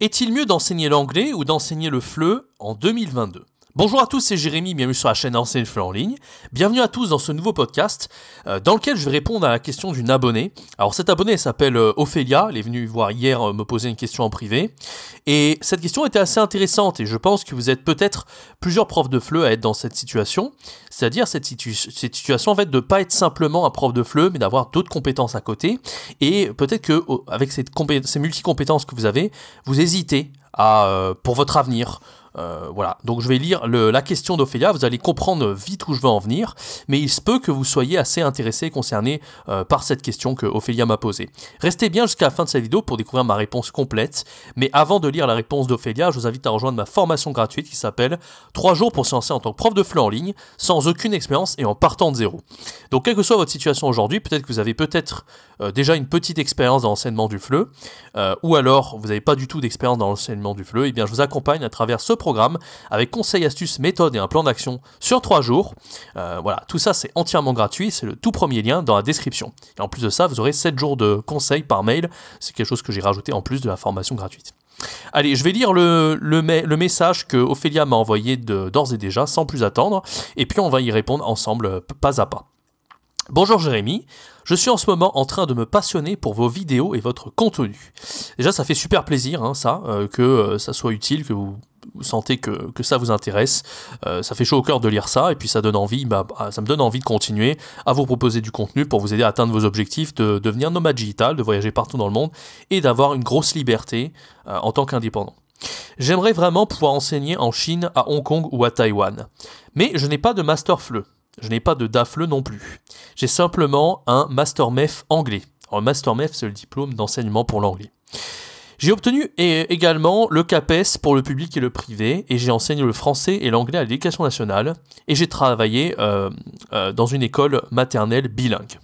Est-il mieux d'enseigner l'anglais ou d'enseigner le fleu en 2022 Bonjour à tous, c'est Jérémy, bienvenue sur la chaîne le Fleur en ligne. Bienvenue à tous dans ce nouveau podcast euh, dans lequel je vais répondre à la question d'une abonnée. Alors cette abonnée s'appelle Ophelia, euh, Ophélia, elle est venue voir hier euh, me poser une question en privé. Et cette question était assez intéressante et je pense que vous êtes peut-être plusieurs profs de fleu à être dans cette situation. C'est-à-dire cette, situation en fait de ne pas être simplement un prof de fleu, mais d'avoir d'autres compétences à côté. Et peut-être que avec ces multi-compétences que vous avez, vous hésitez à, pour votre avenir euh, voilà, donc je vais lire la question d'Ophélia, vous allez comprendre vite où je veux en venir, mais il se peut que vous soyez assez intéressé et concerné euh, par cette question que Ophélia m'a posée. Restez bien jusqu'à la fin de cette vidéo pour découvrir ma réponse complète, mais avant de lire la réponse d'Ophélia, je vous invite à rejoindre ma formation gratuite qui s'appelle 3 jours pour se lancer en tant que prof de fleu en ligne, sans aucune expérience et en partant de zéro. Donc quelle que soit votre situation aujourd'hui, peut-être que vous avez peut-être euh, déjà une petite expérience dans l'enseignement du fleu, ou alors vous n'avez pas du tout d'expérience dans l'enseignement du fleu, et eh bien je vous accompagne à travers ce programme avec conseils, astuces, méthodes et un plan d'action sur 3 jours. Euh, voilà, tout ça c'est entièrement gratuit, c'est le tout premier lien dans la description. Et en plus de ça, vous aurez 7 jours de conseils par mail, c'est quelque chose que j'ai rajouté en plus de la formation gratuite. Allez, je vais lire le, le, message que Ophélia m'a envoyé d'ores et déjà, sans plus attendre, et puis on va y répondre ensemble pas à pas. Bonjour Jérémy, je suis en ce moment en train de me passionner pour vos vidéos et votre contenu. Déjà ça fait super plaisir hein, ça, euh, que euh, ça soit utile, que vous vous sentez que, ça vous intéresse, euh, ça fait chaud au cœur de lire ça, et puis ça donne envie, bah, bah, ça me donne envie de continuer à vous proposer du contenu pour vous aider à atteindre vos objectifs, de, devenir nomade digital, de voyager partout dans le monde, et d'avoir une grosse liberté euh, en tant qu'indépendant. J'aimerais vraiment pouvoir enseigner en Chine, à Hong Kong ou à Taïwan. Mais je n'ai pas de master FLE, je n'ai pas de DAFLE non plus. J'ai simplement un master MEF anglais. Un master MEF, c'est le diplôme d'enseignement pour l'anglais. J'ai obtenu également le CAPES pour le public et le privé, et j'ai enseigné le français et l'anglais à l'éducation nationale, et j'ai travaillé euh, euh, dans une école maternelle bilingue.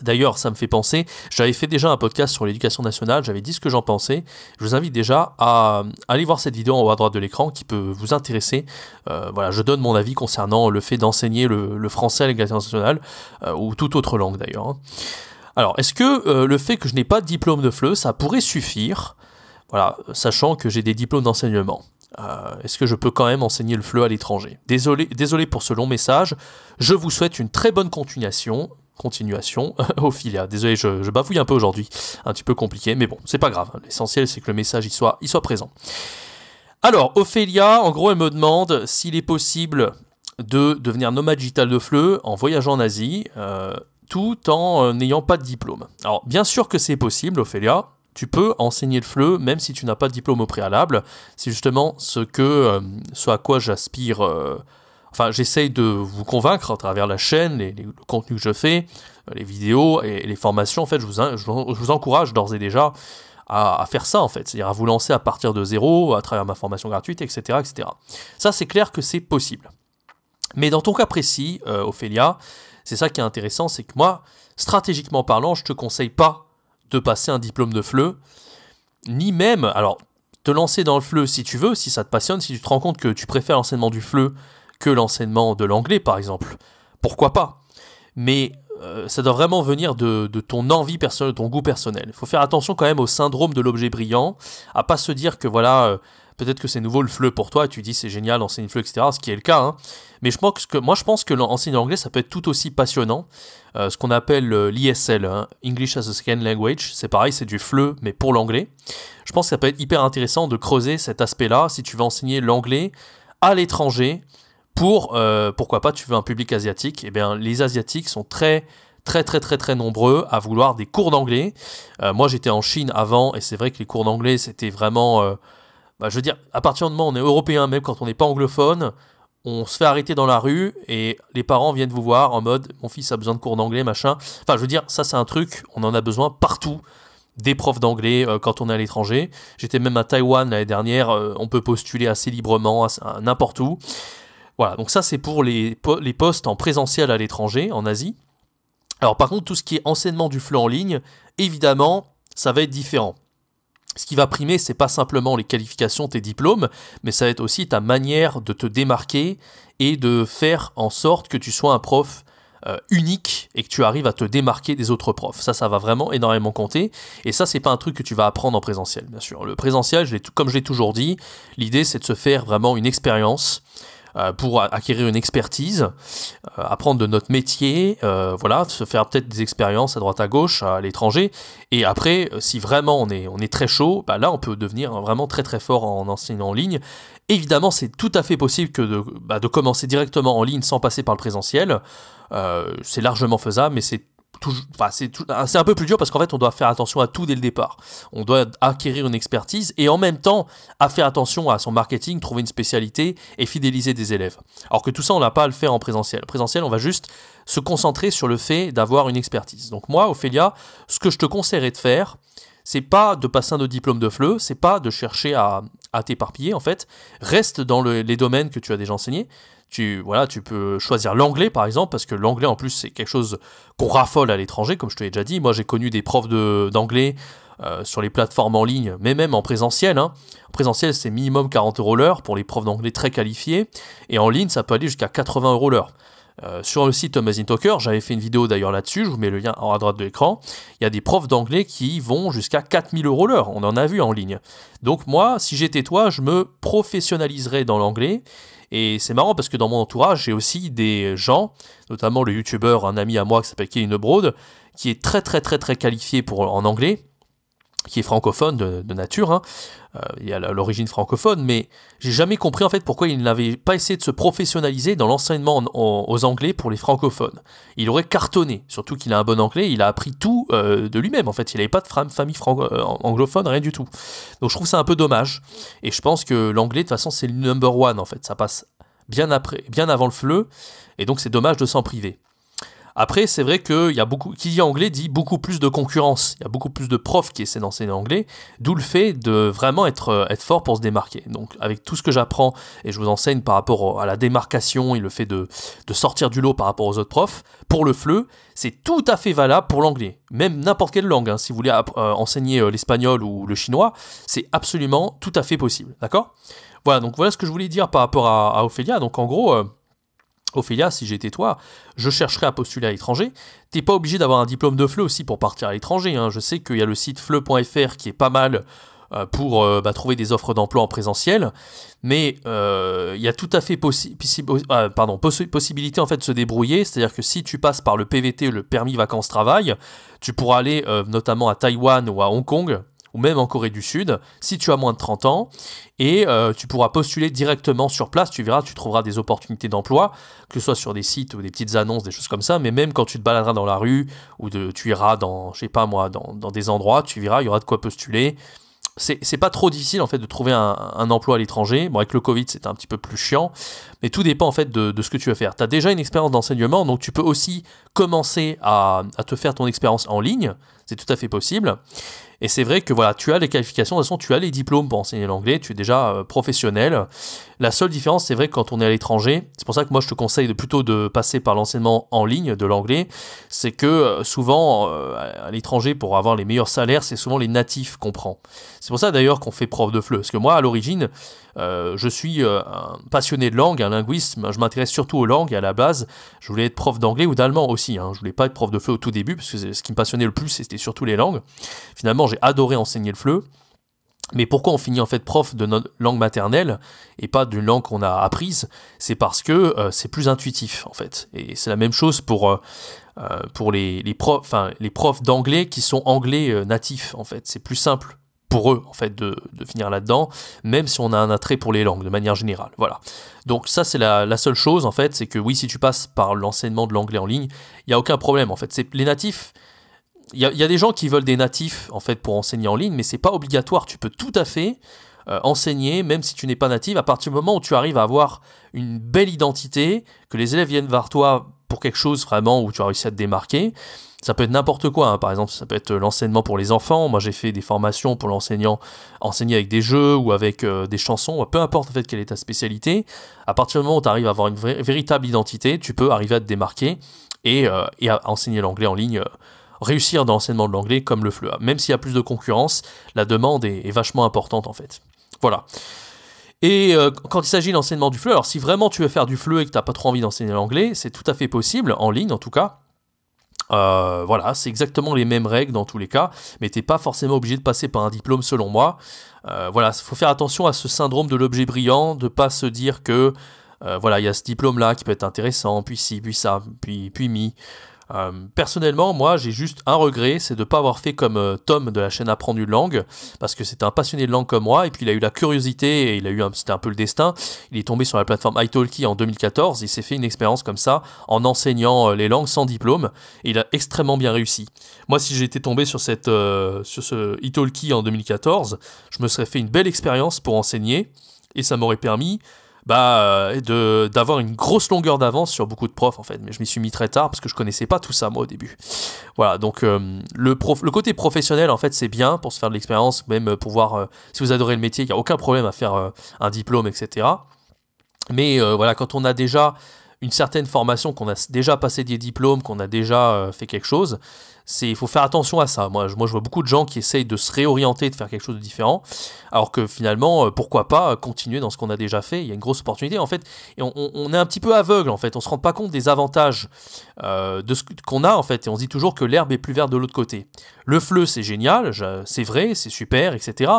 D'ailleurs, ça me fait penser, j'avais fait déjà un podcast sur l'éducation nationale, j'avais dit ce que j'en pensais. Je vous invite déjà à aller voir cette vidéo en haut à droite de l'écran qui peut vous intéresser. Euh, voilà, je donne mon avis concernant le fait d'enseigner le, français à l'éducation nationale, ou toute autre langue d'ailleurs. Hein. Alors, est-ce que euh, le fait que je n'ai pas de diplôme de FLE, ça pourrait suffire Voilà, sachant que j'ai des diplômes d'enseignement. Euh, est-ce que je peux quand même enseigner le FLE à l'étranger désolé, désolé pour ce long message. Je vous souhaite une très bonne continuation. Continuation au Désolé, je, je bafouille un peu aujourd'hui. Un petit peu compliqué, mais bon, c'est pas grave. L'essentiel, c'est que le message y soit, y soit présent. Alors, Ophélia, en gros, elle me demande s'il est possible de devenir nomade digital de fleu en voyageant en Asie. Euh, tout en euh, n'ayant pas de diplôme. Alors bien sûr que c'est possible, Ophélia, tu peux enseigner le FLE même si tu n'as pas de diplôme au préalable. C'est justement ce que, euh, ce à quoi j'aspire. Euh, enfin, j'essaye de vous convaincre à travers la chaîne, les, les, le que je fais, les vidéos et les formations. En fait, je vous, encourage d'ores et déjà à, faire ça, en fait. C'est-à-dire à vous lancer à partir de zéro, à travers ma formation gratuite, etc. etc. Ça, c'est clair que c'est possible. Mais dans ton cas précis, Ophélia, c'est ça qui est intéressant, c'est que moi, stratégiquement parlant, je te conseille pas de passer un diplôme de FLE, ni même, alors, te lancer dans le FLE si tu veux, si ça te passionne, si tu te rends compte que tu préfères l'enseignement du FLE que l'enseignement de l'anglais, par exemple. Pourquoi pas Mais euh, ça doit vraiment venir de, ton envie personnelle, de ton goût personnel. Il faut faire attention quand même au syndrome de l'objet brillant, à pas se dire que voilà, euh, peut-être que c'est nouveau le fleu pour toi, tu dis c'est génial, enseigne le fleu, etc., ce qui est le cas. Hein. Mais je pense moi je pense que l'enseigner anglais, ça peut être tout aussi passionnant. Euh, ce qu'on appelle l'ISL, hein, English as a Second Language, c'est pareil, c'est du fleu, mais pour l'anglais. Je pense que ça peut être hyper intéressant de creuser cet aspect-là si tu veux enseigner l'anglais à l'étranger pour, euh, pourquoi pas, tu veux un public asiatique, eh bien, les Asiatiques sont très très très très très nombreux à vouloir des cours d'anglais. Euh, moi j'étais en Chine avant et c'est vrai que les cours d'anglais c'était vraiment... Euh, bah, je veux dire, à partir du moment où on est européen, même quand on n'est pas anglophone, on se fait arrêter dans la rue et les parents viennent vous voir en mode mon fils a besoin de cours d'anglais, machin. Enfin je veux dire, ça c'est un truc, on en a besoin partout des profs d'anglais quand on est à l'étranger. J'étais même à Taïwan l'année dernière, on peut postuler assez librement, n'importe où. Voilà, donc ça c'est pour les, postes en présentiel à l'étranger, en Asie. Alors par contre, tout ce qui est enseignement du FLE en ligne, évidemment, ça va être différent. Ce qui va primer, c'est pas simplement les qualifications, tes diplômes, mais ça va être aussi ta manière de te démarquer et de faire en sorte que tu sois un prof euh, unique et que tu arrives à te démarquer des autres profs. Ça, ça va vraiment énormément compter. Et ça, c'est pas un truc que tu vas apprendre en présentiel, bien sûr. Le présentiel, comme je l'ai toujours dit, l'idée c'est de se faire vraiment une expérience euh, pour acquérir une expertise, euh, apprendre de notre métier, euh, voilà, se faire peut-être des expériences à droite à gauche, à l'étranger. Et après, si vraiment on est, on est très chaud, bah là on peut devenir vraiment très très fort en enseignant en ligne. Évidemment, c'est tout à fait possible que de, bah, de, commencer directement en ligne sans passer par le présentiel. c'est largement faisable, mais c'est c'est un peu plus dur parce qu'en fait, on doit faire attention à tout dès le départ. On doit acquérir une expertise et en même temps, à faire attention à son marketing, trouver une spécialité et fidéliser des élèves. Alors que tout ça, on n'a pas à le faire en présentiel. En présentiel, on va juste se concentrer sur le fait d'avoir une expertise. Donc moi, Ophélia, ce que je te conseillerais de faire, c'est pas de passer un de diplôme de fleu, c'est pas de chercher à, t'éparpiller en fait. Reste dans les domaines que tu as déjà enseignés. Tu, voilà, tu peux choisir l'anglais par exemple, parce que l'anglais en plus c'est quelque chose qu'on raffole à l'étranger, comme je te l'ai déjà dit. Moi j'ai connu des profs d'anglais euh, sur les plateformes en ligne, mais même en présentiel. Hein. En présentiel c'est minimum 40 euros l'heure pour les profs d'anglais très qualifiés, et en ligne ça peut aller jusqu'à 80 euros l'heure. Euh, sur le site Amazing Talker, j'avais fait une vidéo d'ailleurs là-dessus, je vous mets le lien en haut à droite de l'écran, il y a des profs d'anglais qui vont jusqu'à 4000 euros l'heure, on en a vu en ligne. Donc moi, si j'étais toi, je me professionnaliserais dans l'anglais, et c'est marrant parce que dans mon entourage, j'ai aussi des gens, notamment le youtubeur, un ami à moi qui s'appelle Kevin Broad, qui est très très très très qualifié pour, en anglais, qui est francophone de, nature, hein. euh, il y a l'origine francophone, mais j'ai jamais compris en fait pourquoi il n'avait pas essayé de se professionnaliser dans l'enseignement aux Anglais pour les francophones. Il aurait cartonné, surtout qu'il a un bon anglais, il a appris tout euh, de lui-même en fait, il n'avait pas de famille euh, anglophone, rien du tout. Donc je trouve ça un peu dommage, et je pense que l'anglais de toute façon c'est le number one en fait, ça passe bien, après, bien avant le fleu, et donc c'est dommage de s'en priver. Après, c'est vrai qu'il y a beaucoup, qui dit anglais dit beaucoup plus de concurrence. Il y a beaucoup plus de profs qui essaient d'enseigner anglais, d'où le fait de vraiment être, euh, être fort pour se démarquer. Donc, avec tout ce que j'apprends et je vous enseigne par rapport à la démarcation et le fait de, sortir du lot par rapport aux autres profs, pour le FLE, c'est tout à fait valable pour l'anglais. Même n'importe quelle langue, hein. si vous voulez euh, enseigner euh, l'espagnol ou le chinois, c'est absolument tout à fait possible. D'accord Voilà, donc voilà ce que je voulais dire par rapport à, à Ophélia. Donc, en gros. Ophélia, si j'étais toi, je chercherais à postuler à l'étranger. T'es pas obligé d'avoir un diplôme de FLE aussi pour partir à l'étranger. Hein. Je sais qu'il y a le site fleu.fr qui est pas mal euh, pour euh, bah, trouver des offres d'emploi en présentiel, mais euh, il y a tout à fait ah, pardon, possibilité en fait de se débrouiller, c'est-à-dire que si tu passes par le PVT, le permis vacances-travail, tu pourras aller notamment à Taïwan ou à Hong Kong, ou même en Corée du Sud, si tu as moins de 30 ans, et euh, tu pourras postuler directement sur place, tu verras, tu trouveras des opportunités d'emploi, que ce soit sur des sites ou des petites annonces, des choses comme ça, mais même quand tu te baladeras dans la rue, ou tu iras dans, je sais pas moi, dans, des endroits, tu verras, il y aura de quoi postuler, c'est pas trop difficile en fait de trouver un, emploi à l'étranger. Bon, avec le Covid, c'est un petit peu plus chiant, mais tout dépend en fait de, ce que tu vas faire. Tu as déjà une expérience d'enseignement, donc tu peux aussi commencer à, à te faire ton expérience en ligne, c'est tout à fait possible. Et c'est vrai que voilà, tu as les qualifications, de toute façon, tu as les diplômes pour enseigner l'anglais, tu es déjà euh, professionnel. La seule différence, c'est vrai que quand on est à l'étranger, c'est pour ça que moi je te conseille de, plutôt de passer par l'enseignement en ligne de l'anglais, c'est que euh, souvent euh, à l'étranger, pour avoir les meilleurs salaires, c'est souvent les natifs qu'on prend. C'est pour ça d'ailleurs qu'on fait prof de FLE, parce que moi à l'origine, euh, je suis euh, un passionné de langue, un linguiste, je m'intéresse surtout aux langues à la base. Je voulais être prof d'anglais ou d'allemand aussi. Hein. Je voulais pas être prof de FLE au tout début, parce que ce qui me passionnait le plus, c'était surtout les langues. Finalement, j'ai adoré enseigner le FLE. Mais pourquoi on finit en fait prof de notre langue maternelle et pas d'une langue qu'on a apprise C'est parce que euh, c'est plus intuitif en fait. Et c'est la même chose pour, pour les, profs, les profs d'anglais qui sont anglais natifs en fait. C'est plus simple pour eux en fait de, finir là-dedans, même si on a un attrait pour les langues de manière générale. Voilà. Donc ça c'est la, seule chose en fait, c'est que oui si tu passes par l'enseignement de l'anglais en ligne, il y a aucun problème en fait. C'est les natifs. Il y, a des gens qui veulent des natifs en fait pour enseigner en ligne, mais c'est pas obligatoire. Tu peux tout à fait euh, enseigner, même si tu n'es pas natif, à partir du moment où tu arrives à avoir une belle identité, que les élèves viennent vers toi pour quelque chose vraiment où tu as réussi à te démarquer, ça peut être n'importe quoi, hein. par exemple, ça peut être euh, l'enseignement pour les enfants. Moi, j'ai fait des formations pour l'enseignant, enseigner avec des jeux ou avec euh, des chansons, peu importe en fait quelle est ta spécialité. À partir du moment où tu arrives à avoir une véritable identité, tu peux arriver à te démarquer et, euh, à enseigner l'anglais en ligne, réussir dans l'enseignement de l'anglais comme le FLEA. Même s'il y a plus de concurrence, la demande est, vachement importante en fait. Voilà. Et quand il s'agit d'enseignement du FLE, alors si vraiment tu veux faire du FLE et que tu n'as pas trop envie d'enseigner l'anglais, c'est tout à fait possible, en ligne en tout cas. Euh, voilà, c'est exactement les mêmes règles dans tous les cas, mais t'es pas forcément obligé de passer par un diplôme selon moi. Euh, voilà, faut faire attention à ce syndrome de l'objet brillant, de pas se dire que euh, voilà, il y a ce diplôme là qui peut être intéressant, puis ci, puis ça, puis puis mi. Euh, personnellement, moi, j'ai juste un regret, c'est de ne pas avoir fait comme euh, Tom de la chaîne Apprendre une langue, parce que c'est un passionné de langue comme moi, et puis il a eu la curiosité, et il a eu, c'était un peu le destin. Il est tombé sur la plateforme italki en 2014, il s'est fait une expérience comme ça, en enseignant euh, les langues sans diplôme, et il a extrêmement bien réussi. Moi, si j'étais tombé sur, cette, sur ce italki en 2014, je me serais fait une belle expérience pour enseigner, et ça m'aurait permis bah, euh, de d'avoir une grosse longueur d'avance sur beaucoup de profs en fait. Mais je m'y suis mis très tard parce que je connaissais pas tout ça moi au début. Voilà, donc euh, le, prof, le côté professionnel en fait c'est bien pour se faire de l'expérience, même euh, pour voir si vous adorez le métier, il n'y a aucun problème à faire un diplôme, etc. Mais voilà, quand on a déjà une certaine formation, qu'on a déjà passé des diplômes, qu'on a déjà euh, fait quelque chose, c'est il faut faire attention à ça. Moi je, moi, je vois beaucoup de gens qui essayent de se réorienter, de faire quelque chose de différent, alors que finalement, euh, pourquoi pas euh, continuer dans ce qu'on a déjà fait Il y a une grosse opportunité en fait, et on, est un petit peu aveugle en fait. On se rend pas compte des avantages de ce qu'on a en fait, et on se dit toujours que l'herbe est plus verte de l'autre côté. Le fleu, c'est génial, c'est vrai, c'est super, etc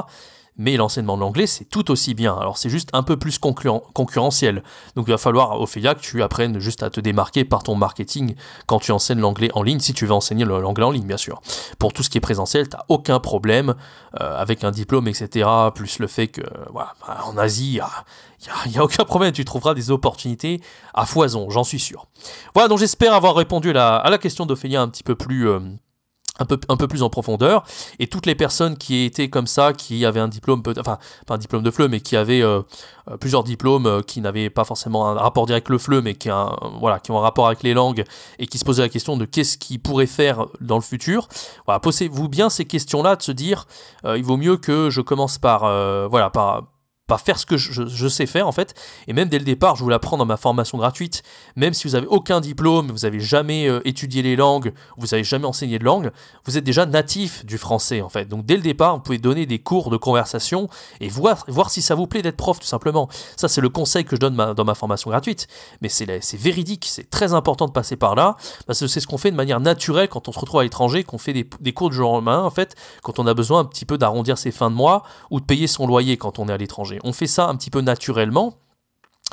mais l'enseignement de l'anglais, c'est tout aussi bien. Alors c'est juste un peu plus concurrentiel. Donc il va falloir, Ophélia, que tu apprennes juste à te démarquer par ton marketing quand tu enseignes l'anglais en ligne, si tu veux enseigner l'anglais en ligne, bien sûr. Pour tout ce qui est présentiel, t'as aucun problème euh, avec un diplôme, etc. Plus le fait que, bah, en Asie, il n'y a, aucun problème, tu trouveras des opportunités à foison, j'en suis sûr. Voilà, donc j'espère avoir répondu à la, à la question d'Ophélia un petit peu plus... Euh, un peu, un peu plus en profondeur. Et toutes les personnes qui étaient comme ça, qui avaient un diplôme, enfin, pas un diplôme de FLE, mais qui avaient euh, euh, plusieurs diplômes, euh, qui n'avaient pas forcément un rapport direct avec le FLE, mais qui, voilà, qui ont un rapport avec les langues, et qui se posaient la question de qu'est-ce qu'ils pourraient faire dans le futur. Voilà, posez-vous bien ces questions-là, de se dire, il vaut mieux que je commence par, voilà, par, pas faire ce que je, sais faire en fait. Et même dès le départ, je vous l'apprends dans ma formation gratuite. Même si vous n'avez aucun diplôme, vous n'avez jamais euh, étudié les langues, vous n'avez jamais enseigné de langue, vous êtes déjà natif du français en fait. Donc dès le départ, vous pouvez donner des cours de conversation et voir, voir si ça vous plaît d'être prof tout simplement. Ça c'est le conseil que je donne dans ma formation gratuite. Mais c'est véridique, c'est très important de passer par là parce que c'est ce qu'on fait de manière naturelle quand on se retrouve à l'étranger, qu'on fait des, des, cours de jour en main en fait, quand on a besoin un petit peu d'arrondir ses fins de mois ou de payer son loyer quand on est à l'étranger. On fait ça un petit peu naturellement.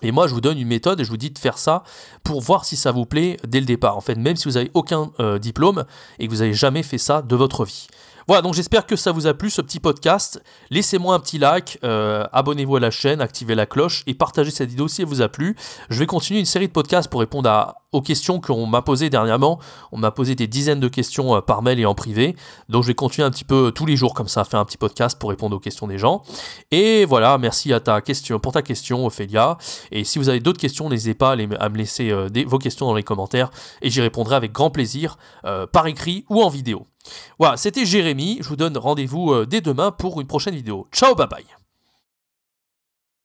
Et moi, je vous donne une méthode et je vous dis de faire ça pour voir si ça vous plaît dès le départ. En fait, même si vous n'avez aucun euh, diplôme et que vous n'avez jamais fait ça de votre vie. Voilà, donc j'espère que ça vous a plu ce petit podcast. Laissez-moi un petit like, euh, abonnez-vous à la chaîne, activez la cloche et partagez cette vidéo si elle vous a plu. Je vais continuer une série de podcasts pour répondre aux questions qu'on m'a posées dernièrement. On m'a posé des dizaines de questions euh, par mail et en privé. Donc je vais continuer un petit peu euh, tous les jours comme ça faire un petit podcast pour répondre aux questions des gens. Et voilà, merci à ta question, pour ta question, Ophélia. Et si vous avez d'autres questions, n'hésitez pas à, me laisser vos questions dans les commentaires et j'y répondrai avec grand plaisir par écrit ou en vidéo. Voilà, c'était Jérémy, je vous donne rendez-vous euh, dès demain pour une prochaine vidéo. Ciao, bye bye